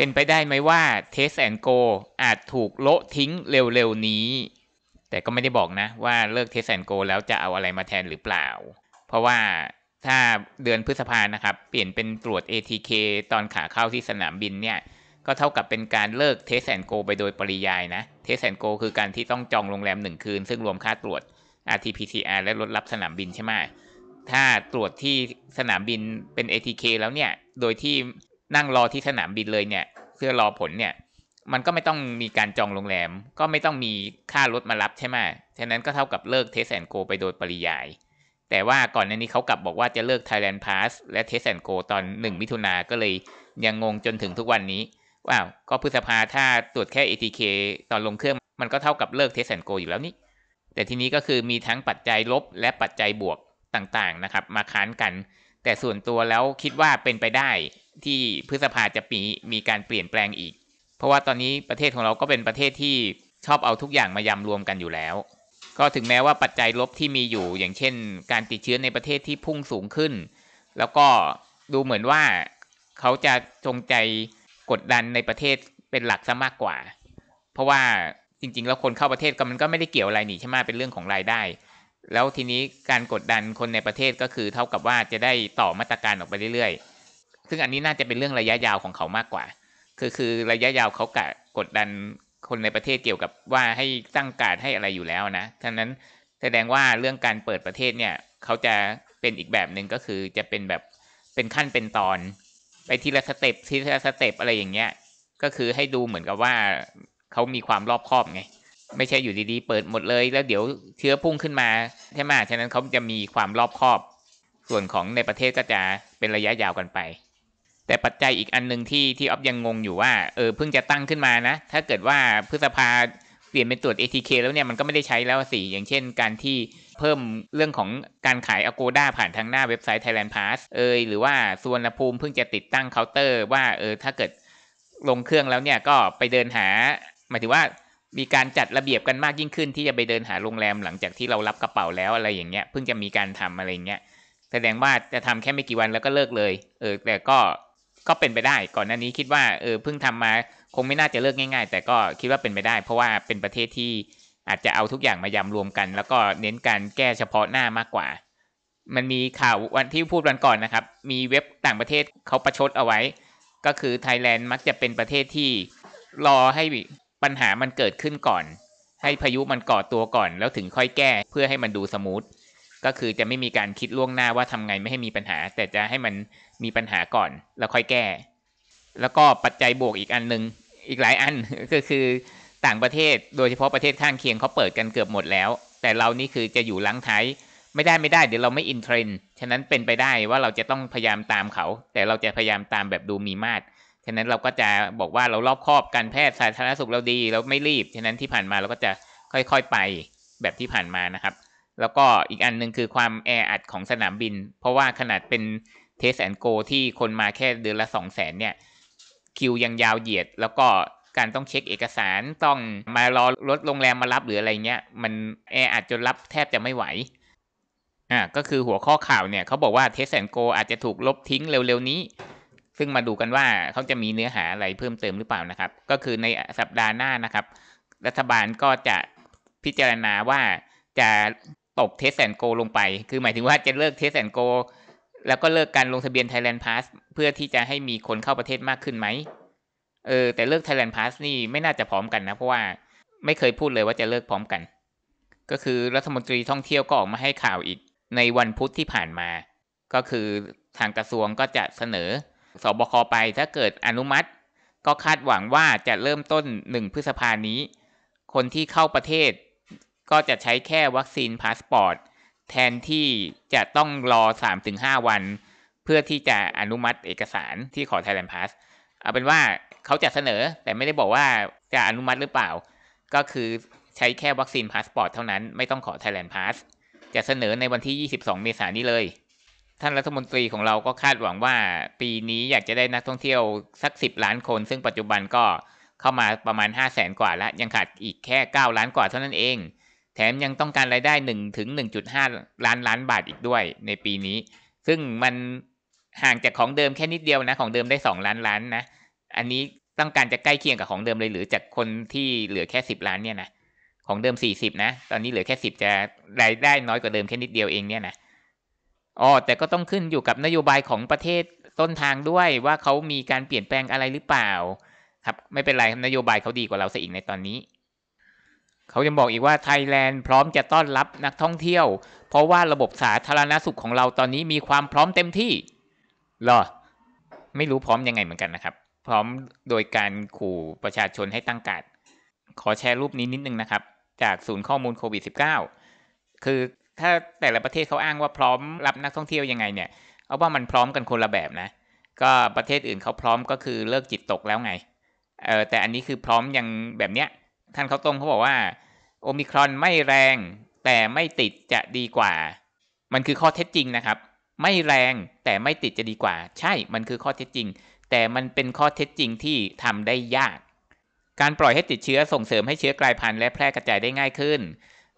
เป็นไปได้ไหมว่า Test and Go อาจถูกโละทิ้งเร็วๆนี้ แต่ก็ไม่ได้บอกนะว่าเลิก Test and Go แล้วจะเอาอะไรมาแทนหรือเปล่า เพราะว่าถ้าเดือนพฤษภานะครับ เปลี่ยนเป็นตรวจ ATK ตอนขาเข้าที่สนามบินเนี่ย ก็เท่ากับเป็นการเลิก Test and Go ไปโดยปริยายนะ Test and Go คือการที่ต้องจองโรงแรม1คืน ซึ่งรวมค่าตรวจ RT-PCR และรถรับสนามบินใช่ไหมถ้าตรวจที่สนามบินเป็น ATK แล้วเนี่ย โดยที่นั่งรอที่สนามบินเลยเนี่ย เพื่อรอผลเนี่ย มันก็ไม่ต้องมีการจองโรงแรม ก็ไม่ต้องมีค่ารถมารับใช่ไหมฉะนั้นก็เท่ากับเลิกเทสแอนโก ไปโดยปริยาย แต่ว่าก่อนหน้านี้เขากลับบอกว่าจะเลิก Thailand Pass และเทสแอนโกตอน 1 มิถุนาก็เลยยังงงจนถึงทุกวันนี้ว้าวก็พฤษภาถ้าตรวจแค่ ATK ตอนลงเครื่องมันก็เท่ากับเลิกเทสแอนโกอยู่แล้วนี่แต่ทีนี้ก็คือมีทั้งปัจจัยลบและปัจจัยบวกต่างๆนะครับมาค้านกันแต่ส่วนตัวแล้วคิดว่าเป็นไปได้ที่พฤษภาจะมีมีการเปลี่ยนแปลงอีก เพราะว่าตอนนี้ประเทศของเราก็เป็นประเทศที่ชอบเอาทุกอย่างมายำรวมกันอยู่แล้ว ก็ถึงแม้ว่าปัจจัยลบที่มีอยู่ อย่างเช่น การติดเชื้อในประเทศที่พุ่งสูงขึ้น แล้วก็ดูเหมือนว่า เขาจะจงใจกดดันในประเทศเป็นหลักซะมากกว่า เพราะว่าจริง ๆ แล้วคนเข้าประเทศก็มันก็ไม่ได้เกี่ยวอะไรนี่ใช่ไหมเป็นเรื่องของรายได้แล้วทีนี้การกดดันคนในประเทศก็คือเท่ากับว่าจะได้ต่อมาตรการออกไปเรื่อยๆ ซึ่งอันนี้น่าจะเป็นเรื่องระยะยาวของเขามากกว่า คือคือระยะยาวเขากะกดดันคนในประเทศเกี่ยวกับว่าให้ตั้งการให้อะไรอยู่แล้วนะ ทั้งนั้น แสดงว่าเรื่องการเปิดประเทศเนี่ยเขาจะเป็นอีกแบบหนึ่งก็คือจะเป็นแบบเป็นขั้นเป็นตอน ไปทีละสเต็ปทีละสเต็ปอะไรอย่างเงี้ย ก็คือให้ดูเหมือนกับว่าเขามีความรอบคอบไงไม่ใช่อยู่ดีๆ เปิดหมดเลยแล้วเดี๋ยวเชื้อพุ่งขึ้นมาใช่ไหมฉะนั้นเขาจะมีความรอบคอบ ส่วนของในประเทศก็จะเป็นระยะยาวกันไป แต่ปัจจัยอีกอันหนึ่งที่ที่อ๊อฟยังงงอยู่ว่า เออเพิ่งจะตั้งขึ้นมานะ ถ้าเกิดว่าพฤษภาเปลี่ยนเป็นตรวจ ATK แล้วเนี่ย มันก็ไม่ได้ใช้แล้วสิอย่างเช่นการที่เพิ่มเรื่องของการขายอโกด้าผ่านทางหน้าเว็บไซต์ Thailand Pass เอยหรือว่าส่วนภูมิเพิ่งจะติดตั้งเคาน์เตอร์ ว่า เออ ถ้าเกิดลงเครื่องแล้วเนี่ยก็ไปเดินหาหมายถึงว่ามีการจัดระเบียบกันมากยิ่งขึ้นที่จะไปเดินหาโรงแรม หลังจากที่เรารับกระเป๋าแล้วอะไรอย่างเงี้ยเพิ่งจะมีการทำอะไรเงี้ยแสดงว่าจะทำแค่ไม่กี่วันแล้วก็เลิกเลยเออแต่ก็ก็เป็นไปได้ก่อนหน้านี้คิดว่าเออเพิ่งทำมาคงไม่น่าจะเลิกง่าย ๆ แต่ก็คิดว่าเป็นไปได้ เพราะว่าเป็นประเทศที่อาจจะเอาทุกอย่างมายำรวมกัน แล้วก็เน้นการแก้เฉพาะหน้ามากกว่า มันมีข่าววันที่พูดวันก่อนนะครับ มีเว็บต่างประเทศเขาประชดเอาไว้ ก็คือไทยแลนด์มักจะเป็นประเทศที่รอให้ปัญหามันเกิดขึ้นก่อน ให้พายุมันก่อตัวก่อน แล้วถึงค่อยแก้เพื่อให้มันดูสมูทก็คือจะไม่มีการคิดล่วงหน้าว่าทำไงไม่ให้มีปัญหา แต่จะให้มันมีปัญหาก่อน แล้วค่อยแก้ แล้วก็ปัจจัยบวกอีกอันหนึ่งอีกหลายอันก็คือต่างประเทศ โดยเฉพาะประเทศข้างเคียงเขาเปิดกันเกือบหมดแล้ว แต่เรานี่คือจะอยู่ลังท้ายไม่ได้ไม่ได้เดี๋ยวเราไม่อินเทรนด์ฉะนั้นเป็นไปได้ว่าเราจะต้องพยายามตามเขา แต่เราจะพยายามตามแบบดูมีมาตรฉะนั้นเราก็จะบอกว่าเรารอบครอบการแพทย์สาธารณสุขเราดีเราไม่รีบ ฉะนั้นที่ผ่านมาเราก็จะค่อยๆไปแบบที่ผ่านมานะครับ แล้วก็อีกอันหนึ่งคือความแออัดของสนามบิน เพราะว่าขนาดเป็นเทสแอนโกที่คนมาแค่เดือนละสองแสนเนี่ยคิวยังยาวเหยียด แล้วก็การต้องเช็คเอกสารต้องมารอรถโรงแรมมารับหรืออะไรเงี้ย มันแออัดจนรับแทบจะไม่ไหวอ่าก็คือหัวข้อข่าวเนี่ยเขาบอกว่าเทสแอนโกอาจจะถูกลบทิ้งเร็วๆนี้ซึ่งมาดูกันว่าเขาจะมีเนื้อหาอะไรเพิ่มเติมหรือเปล่านะครับ ก็คือในสัปดาห์หน้านะครับ รัฐบาลก็จะพิจารณาว่าจะตบเทสแอนโกลงไป คือหมายถึงว่าจะเลิกเทสแอนโกแล้วก็เลิกการลงทะเบียน Thailand Pass เพื่อที่จะให้มีคนเข้าประเทศมากขึ้นไหม เออแต่เลิก Thailand Pass นี่ไม่น่าจะพร้อมกันนะเพราะว่าไม่เคยพูดเลยว่าจะเลิกพร้อมกัน ก็คือรัฐมนตรีท่องเที่ยวก็ออกมาให้ข่าวอีกในวันพุธที่ผ่านมา ก็คือทางกระทรวงก็จะเสนอสบคไปถ้าเกิดอนุมัติก็คาดหวังว่าจะเริ่มต้นหนึ่งพฤษภานี้ คนที่เข้าประเทศ ก็จะใช้แค่วัคซีนพาสปอร์ตแทนที่จะต้องรอ 3-5 วัน เพื่อที่จะอนุมัติเอกสารที่ขอ Thailand Pass เอาเป็นว่าเขาจะเสนอแต่ไม่ได้บอกว่าจะอนุมัติหรือเปล่า ก็คือใช้แค่วัคซีนพาสปอร์ตเท่านั้นไม่ต้องขอ Thailand Pass จะเสนอในวันที่ 22 เมษายนนี้เลยท่านรัฐมนตรีของเราก็คาดหวังว่าปีนี้อยากจะได้นักท่องเที่ยวสักสิบล้านคน ซึ่งปัจจุบันก็เข้ามาประมาณห้าแสนกว่าแล้ว ยังขาดอีกแค่เก้าล้านกว่าเท่านั้นเอง แถมยังต้องการรายได้หนึ่งถึงหหนึ่งจุด้าล้านล้านบาทอีกด้วยในปีนี้ ซึ่งมันห่างจากของเดิมแค่นิดเดียวนะ ของเดิมได้สองล้านล้านนะ อันนี้ต้องการจะใกล้เคียงกับของเดิมเลย หรือจากคนที่เหลือแค่สิบล้านเนี่ยนะของเดิมสสี่ิบนะ ตอนนี้เหลือแค่สิบจะรายได้น้อยกว่าเดิมแค่นิดเดียวเองเนี่ยนะอ๋อแต่ก็ต้องขึ้นอยู่กับนโยบายของประเทศต้นทางด้วยว่าเขามีการเปลี่ยนแปลงอะไรหรือเปล่า ครับไม่เป็นไรนโยบายเขาดีกว่าเราซะอีกในตอนนี้เขายังบอกอีกว่าไทยแลนด์พร้อมจะต้อนรับนักท่องเที่ยว เพราะว่าระบบสาธารณสุขของเราตอนนี้มีความพร้อมเต็มที่หรอไม่รู้พร้อมยังไงเหมือนกันนะครับพร้อมโดยการขู่ประชาชนให้ตั้งกาดขอแชร์รูปนี้นิดนึงนะครับจากศูนย์ข้อมูลโควิด -19 คือถ้าแต่ละประเทศเขาอ้างว่าพร้อมรับนักท่องเที่ยวยังไงเนี่ย เอาว่ามันพร้อมกันคนละแบบนะ ก็ประเทศอื่นเขาพร้อมก็คือเลิกจิตตกแล้วไง เออแต่อันนี้คือพร้อมอย่างแบบเนี้ยท่านเขาตรงเขาบอกว่า โอมิครอนไม่แรง แต่ไม่ติดจะดีกว่า มันคือข้อเท็จจริงนะครับ ไม่แรงแต่ไม่ติดจะดีกว่า ใช่มันคือข้อเท็จจริง แต่มันเป็นข้อเท็จจริงที่ทำได้ยาก การปล่อยให้ติดเชื้อส่งเสริมให้เชื้อกลายพันธุ์และแพร่กระจายได้ง่ายขึ้น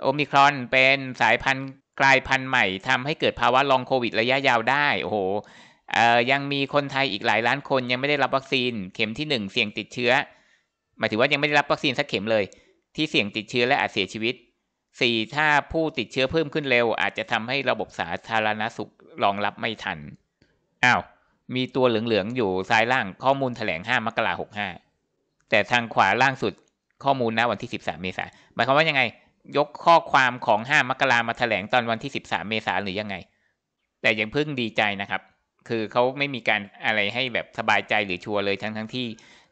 โอมิครอนเป็นสายพันธุ์กลายพันธุ์ใหม่ทำให้เกิดภาวะลองโควิดระยะยาวได้ โอ้โหยังมีคนไทยอีกหลายล้านคนยังไม่ได้รับวัคซีนเข็มที่1เสี่ยงติดเชื้อ หมายถึงว่ายังไม่ได้รับวัคซีนสักเข็มเลย ที่เสี่ยงติดเชื้อและอาจเสียชีวิต 4. ถ้าผู้ติดเชื้อเพิ่มขึ้นเร็ว อาจจะทำให้ระบบสาธารณสุขรองรับไม่ทันอ้าวมีตัวเหลืองๆอยู่ซ้ายล่างข้อมูลถแถลง5มกราหกห้าแต่ทางขวาล่างสุดข้อมูลนะวันที่13เมษายนหมายความว่ายังไงยกข้อความของ5มกรา มาแถลงตอนวันที่ 13 เมษาหรือยังไง แต่ยังเพิ่งดีใจนะครับ คือเขาไม่มีการอะไรให้แบบสบายใจหรือชัวร์เลยทั้งทั้งที่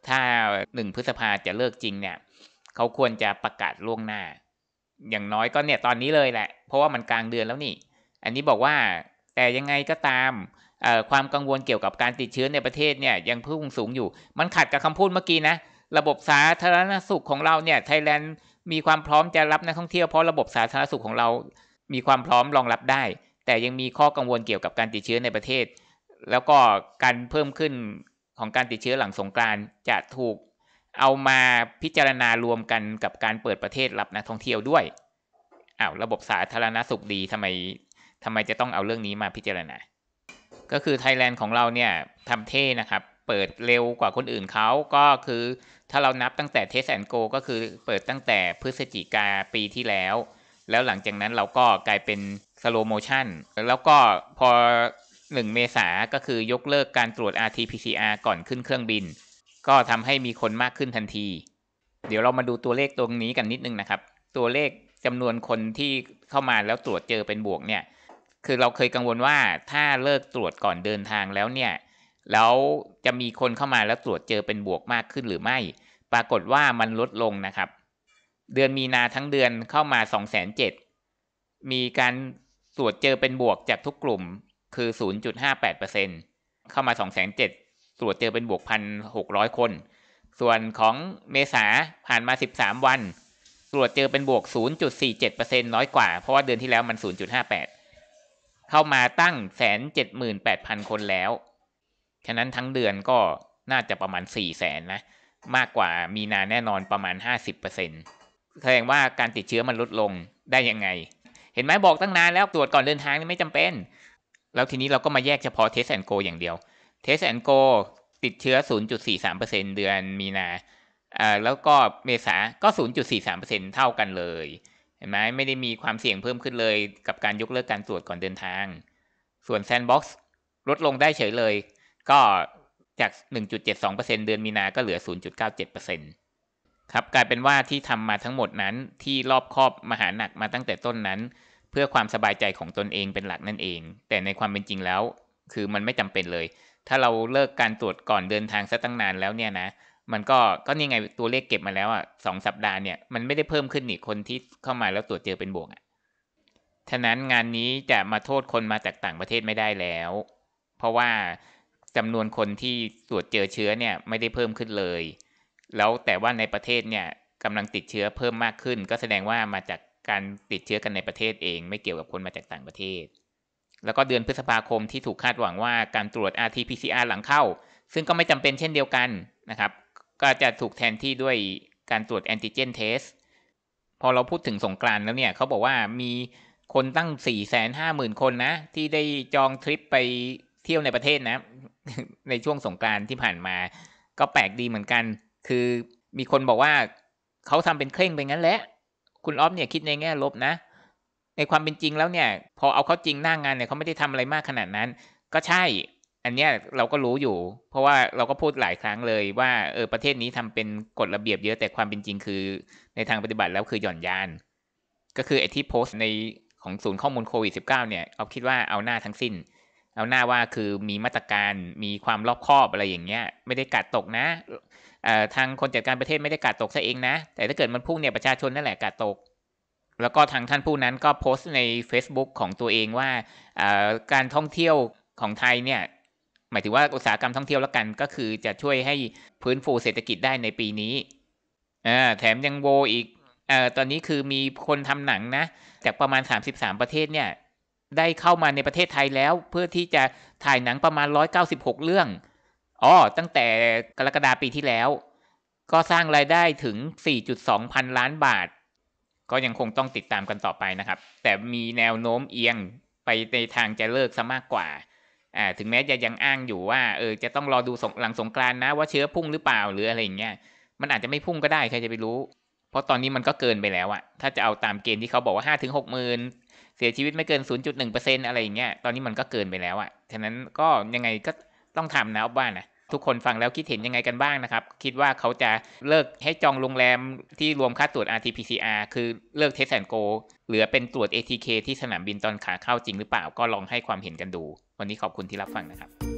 ถ้าหนึ่งพฤษภาจะเลิกจริงเนี่ย เขาควรจะประกาศล่วงหน้า อย่างน้อยก็เนี่ย ตอนนี้เลยแหละ เพราะว่ามันกลางเดือนแล้วนี่ อันนี้บอกว่าแต่ยังไงก็ตามความกังวลเกี่ยวกับการติดเชื้อในประเทศเนี่ยยังพุ่งสูงอยู่ มันขัดกับคำพูดเมื่อกี้นะระบบสาธารณสุขของเราเนี่ยไทยแลนด์มีความพร้อมจะรับนักท่องเที่ยวเพราะระบบสาธารณสุขของเรา มีความพร้อมรองรับได้ แต่ยังมีข้อกังวลเกี่ยวกับการติดเชื้อในประเทศ แล้วก็การเพิ่มขึ้นของการติดเชื้อหลังสงกรานจะถูกเอามาพิจารณารวมกันกับการเปิดประเทศรับนักท่องเที่ยวด้วยอ้าวระบบสาธารณสุขดีทำไมทำไมจะต้องเอาเรื่องนี้มาพิจารณา ก็คือไทยแลนด์ของเราเนี่ยทำเท่นะครับเปิดเร็วกว่าคนอื่นเขาก็คือถ้าเรานับตั้งแต่เทสแอนโกก็คือเปิดตั้งแต่พฤศจิกาปีที่แล้ว แล้วหลังจากนั้นเราก็กลายเป็นสโลโมชันแล้วก็พอ 1 เมษาก็คือยกเลิกการตรวจ RT-PCR ก่อนขึ้นเครื่องบิน ก็ทำให้มีคนมากขึ้นทันที เดี๋ยวเรามาดูตัวเลขตรงนี้กันนิดนึงนะครับ ตัวเลขจำนวนคนที่เข้ามาแล้วตรวจเจอเป็นบวกเนี่ย คือเราเคยกังวลว่าถ้าเลิกตรวจก่อนเดินทางแล้วเนี่ยแล้วจะมีคนเข้ามาแล้วตรวจเจอเป็นบวกมากขึ้นหรือไม่ ปรากฏว่ามันลดลงนะครับ เดือนมีนาทั้งเดือนเข้ามา2 0 0 0 0มีการตรวจเจอเป็นบวกจากทุกกลุ่มคือ 0.58%เข้ามา2 0 0 0 0ตรวจเจอเป็นบวก1,600คน ส่วนของเมษาผ่านมา 13 วัน ตรวจเจอเป็นบวก 0.47%น้อยกว่า เพราะว่าเดือนที่แล้วมัน 0.58เข้ามาตั้ง178,000คนแล้วฉะนั้นทั้งเดือนก็น่าจะประมาณ4ี่แสนนะมากกว่ามีนาแน่นอนประมาณ 50%แสดงว่าการติดเชื้อมันลดลงได้ยังไง เห็นไหมบอกตั้งนานแล้วตรวจก่อนเดินทางนี่ไม่จำเป็น แล้วทีนี้เราก็มาแยกเฉพาะเทสแอนโกอย่างเดียวเทสแอนโกติดเชื้อ 0.43%เปอร์เเซ็นดือนมีนาอ่าแล้วก็เมษาก็ 0.43%เท่ากันเลย เห็นไหมไม่ได้มีความเสี่ยงเพิ่มขึ้นเลย กับการยกเลิกการตรวจก่อนเดินทางส่วนแซนด์บ็อกซ์ลดลงได้เฉยเลยก็จาก1.72%เดือนมีนา ก็เหลือ 0.97%ครับกลายเป็นว่าที่ทำมาทั้งหมดนั้นที่รอบครอบมหาหนักมาตั้งแต่ต้นนั้น เพื่อความสบายใจของตนเองเป็นหลักนั่นเอง แต่ในความเป็นจริงแล้ว คือมันไม่จำเป็นเลย ถ้าเราเลิกการตรวจก่อนเดินทางซะตั้งนานแล้วเนี่ยนะ มันก็ก็นี่ไงตัวเลขเก็บมาแล้วอ่ะสองสัปดาห์เนี่ยมันไม่ได้เพิ่มขึ้นอีกคนที่เข้ามาแล้วตรวจเจอเป็นบวกอ่ะฉะนั้นงานนี้จะมาโทษคนมาจากต่างประเทศไม่ได้แล้ว เพราะว่าจำนวนคนที่ตรวจเจอเชื้อ เนี่ยไม่ได้เพิ่มขึ้นเลย แล้วแต่ว่าในประเทศเนี่ยกำลังติดเชื้อเพิ่มมากขึ้น ก็แสดงว่ามาจากการติดเชื้อกันในประเทศเอง ไม่เกี่ยวกับคนมาจากต่างประเทศ แล้วก็เดือนพฤษภาคมที่ถูกคาดหวังว่าการตรวจ rt-pcr หลังเข้า ซึ่งก็ไม่จำเป็นเช่นเดียวกันนะครับ ก็จะถูกแทนที่ด้วยการตรวจแอนติเจนเทสพอเราพูดถึงสงกรานแล้วเนี่ยเขาบอกว่ามีคนตั้ง 4 5 0 0 0 0 คนนะที่ได้จองทริปไปเที่ยวในประเทศนะ ในช่วงสงการที่ผ่านมา ก็แปลกดีเหมือนกัน คือมีคนบอกว่าเขาทำเป็นเคร่งไปงั้นแหละ คุณออฟเนี่ยคิดในแง่ลบนะ ในความเป็นจริงแล้วเนี่ยพอเอาเข้าจริงหน้างงานเนี่ยเขาไม่ได้ทำอะไรมากขนาดนั้น ก็ใช่ อันเนี้ยเราก็รู้อยู่ เพราะว่าเราก็พูดหลายครั้งเลย ว่าเออประเทศนี้ทำเป็นกฎระเบียบเยอะ แต่ความเป็นจริงคือ ในทางปฏิบัติแล้วคือหย่อนยาน ก็คือไอที่โพสต์ในของศูนย์ข้อมูลโควิด -19 เนี่ยเอาคิดว่าเอาหน้าทั้งสิ้นเอาหน้าว่าคือมีมาตรการมีความรอบคอบอะไรอย่างเงี้ย ไม่ได้กัดตกนะ ทางคนจัดการประเทศไม่ได้กัดตกซะเองนะ แต่ถ้าเกิดมันพุ่งเนี่ยประชาชนนั่นแหละกัดตก แล้วก็ทางท่านผู้นั้นก็โพสต์ใน Facebook ของตัวเองว่า การท่องเที่ยวของไทยเนี่ย หมายถึงว่าอุตสาหกรรมท่องเที่ยวแล้วกันก็คือจะช่วยให้พื้นฟูเศรษฐกิจได้ในปีนี้แถมยังโวอีกอตอนนี้คือมีคนทำหนังนะจากประมาณ33ประเทศเนี่ยได้เข้ามาในประเทศไทยแล้วเพื่อที่จะถ่ายหนังประมาณ 196 เรื่องอ๋อตั้งแต่กรกฎาปีที่แล้ว ก็สร้างรายได้ถึง 4.2 พันล้านบาท ก็ยังคงต้องติดตามกันต่อไปนะครับ แต่มีแนวโน้มเอียงไปในทางจะเลิกซะมากกว่า อ่า ถึงแม้จะยังอ้างอยู่ว่า เออ จะต้องรอดูหลังสงกรานนะว่าเชื้อพุ่งหรือเปล่าหรืออะไรอย่างเงี้ย มันอาจจะไม่พุ่งก็ได้ใครจะไปรู้ เพราะตอนนี้มันก็เกินไปแล้วอะถ้าจะเอาตามเกณฑ์ที่เขาบอกว่า5้าถึงหกหมื่นเสียชีวิตไม่เกิน 0.1%อะไรอย่างเงี้ย ตอนนี้มันก็เกินไปแล้วอะ่ะ ฉะนั้นก็ยังไงก็ต้องทำนะบ้านนะ ทุกคนฟังแล้วคิดเห็นยังไงกันบ้างนะครับ คิดว่าเขาจะเลิกให้จองโรงแรมที่รวมค่าตรวจ RT-PCR คือเลิกเทสแอนโกเหลือเป็นตรวจ ATK ที่สนามบินตอนขาเข้าจริงหรือเปล่า ก็ลองให้ความเห็นกันดู วันนี้ขอบคุณที่รับฟังนะครับ